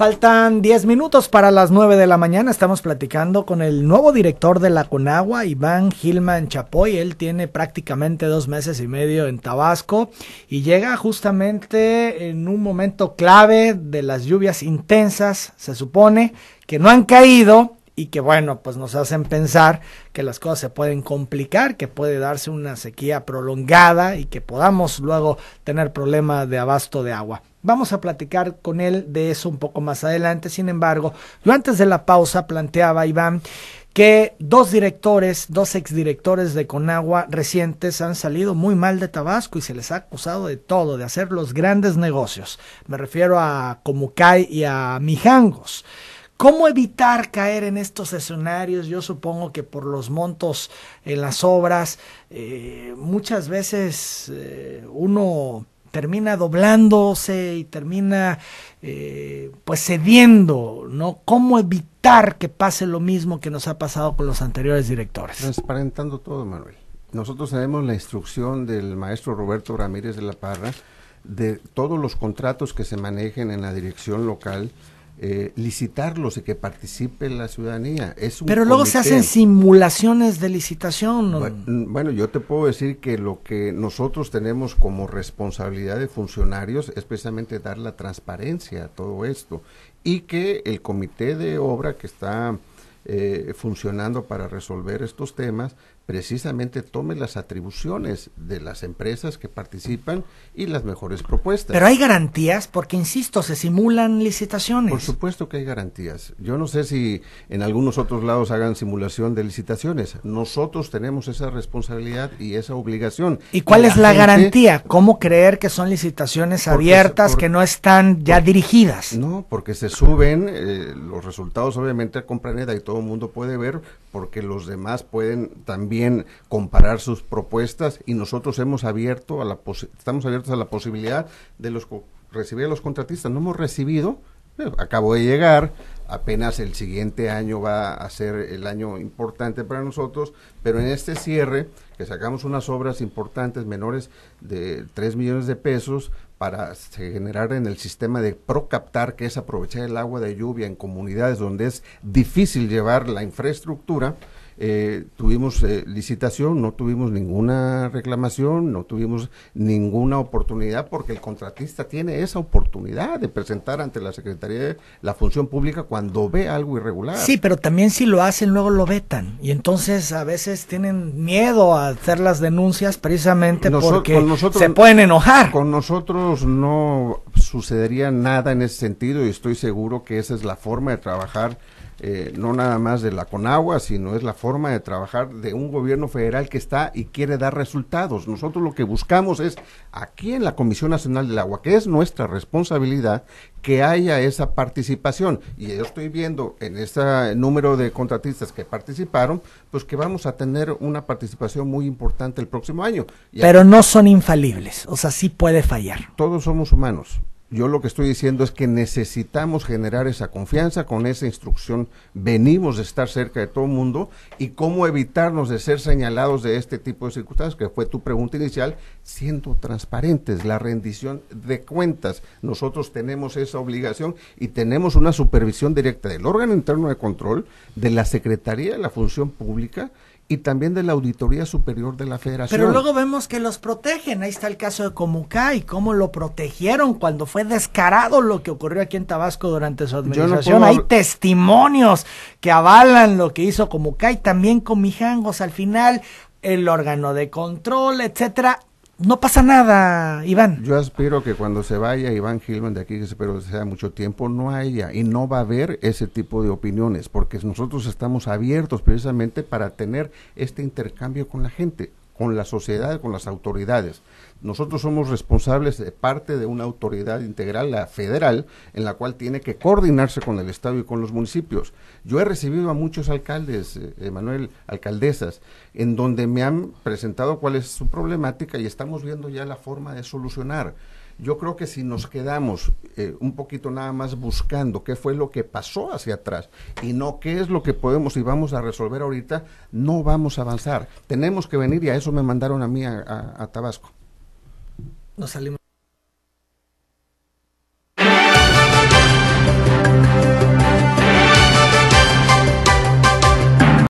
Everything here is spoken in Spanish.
Faltan 10 minutos para las 9 de la mañana. Estamos platicando con el nuevo director de la Conagua, Iván Gilman Chapoy. Él tiene prácticamente dos meses y medio en Tabasco y llega justamente en un momento clave de las lluvias intensas, se supone, que no han caído y que bueno, pues nos hacen pensar que las cosas se pueden complicar, que puede darse una sequía prolongada y que podamos luego tener problemas de abasto de agua. Vamos a platicar con él de eso un poco más adelante. Sin embargo, yo antes de la pausa planteaba, Iván, que dos directores, dos exdirectores de Conagua recientes han salido muy mal de Tabasco y se les ha acusado de todo, de hacer los grandes negocios. Me refiero a Comucay y a Mijangos. ¿Cómo evitar caer en estos escenarios? Yo supongo que por los montos en las obras, eh, muchas veces eh, uno termina doblándose y termina eh, pues cediendo, ¿no? ¿Cómo evitar que pase lo mismo que nos ha pasado con los anteriores directores? Transparentando todo, Manuel. Nosotros tenemos la instrucción del maestro Roberto Ramírez de la Parra de todos los contratos que se manejen en la dirección local, eh, licitarlos y que participe la ciudadanía. Pero luego se hacen simulaciones de licitación. Bueno, yo te puedo decir que lo que nosotros tenemos como responsabilidad de funcionarios es precisamente dar la transparencia a todo esto y que el comité de obra que está eh, funcionando para resolver estos temas precisamente tome las atribuciones de las empresas que participan y las mejores propuestas. Pero hay garantías porque, insisto, se simulan licitaciones. Por supuesto que hay garantías. Yo no sé si en algunos otros lados hagan simulación de licitaciones. Nosotros tenemos esa responsabilidad y esa obligación. ¿Y cuál es la garantía? ¿Cómo creer que son licitaciones abiertas, que no están ya dirigidas? No, porque se suben eh, los resultados obviamente a Compraneda y todo el mundo puede ver porque los demás pueden también comparar sus propuestas y nosotros hemos abierto a la estamos abiertos a la posibilidad de los recibir a los contratistas. No hemos recibido, eh, acabo de llegar, apenas el siguiente año va a ser el año importante para nosotros, pero en este cierre, que sacamos unas obras importantes, menores de 3 millones de pesos, para generar en el sistema de procaptar, que es aprovechar el agua de lluvia en comunidades donde es difícil llevar la infraestructura, eh, tuvimos eh, licitación, no tuvimos ninguna reclamación, no tuvimos ninguna oportunidad porque el contratista tiene esa oportunidad de presentar ante la Secretaría de la Función Pública cuando ve algo irregular. Sí, pero también si lo hacen luego lo vetan y entonces a veces tienen miedo a hacer las denuncias precisamente porque se pueden enojar. Con nosotros no sucedería nada en ese sentido y estoy seguro que esa es la forma de trabajar eh, no nada más de la Conagua, sino es la forma de trabajar de un gobierno federal que está y quiere dar resultados. Nosotros lo que buscamos es aquí en la Comisión Nacional del Agua, que es nuestra responsabilidad, que haya esa participación. Y yo estoy viendo en este número de contratistas que participaron, pues que vamos a tener una participación muy importante el próximo año. Pero no son infalibles, o sea, sí puede fallar. Todos somos humanos yo lo que estoy diciendo es que necesitamos generar esa confianza, con esa instrucción venimos de estar cerca de todo el mundo y cómo evitarnos de ser señalados de este tipo de circunstancias, que fue tu pregunta inicial, siendo transparentes, la rendición de cuentas. Nosotros tenemos esa obligación y tenemos una supervisión directa del órgano interno de control, de la Secretaría de la Función Pública y también de la Auditoría Superior de la Federación. Pero luego vemos que los protegen. Ahí está el caso de y cómo lo protegieron cuando fue descarado lo que ocurrió aquí en Tabasco durante su administración. Hay testimonios que avalan lo que hizo y también con Mijangos al final el órgano de control, etcétera, no pasa nada, Iván. Yo espero que cuando se vaya Iván Gilman de aquí, que espero sea mucho tiempo, no haya y no va a haber ese tipo de opiniones, porque nosotros estamos abiertos precisamente para tener este intercambio con la gente con la sociedad, con las autoridades. Nosotros somos responsables de parte de una autoridad integral, la federal, en la cual tiene que coordinarse con el Estado y con los municipios. Yo he recibido a muchos alcaldes, eh, Manuel, alcaldesas, en donde me han presentado cuál es su problemática y estamos viendo ya la forma de solucionar. Yo creo que si nos quedamos eh, un poquito nada más buscando qué fue lo que pasó hacia atrás y no qué es lo que podemos y vamos a resolver ahorita, no vamos a avanzar. Tenemos que venir y a eso me mandaron a mí a, a Tabasco. Nos salimos.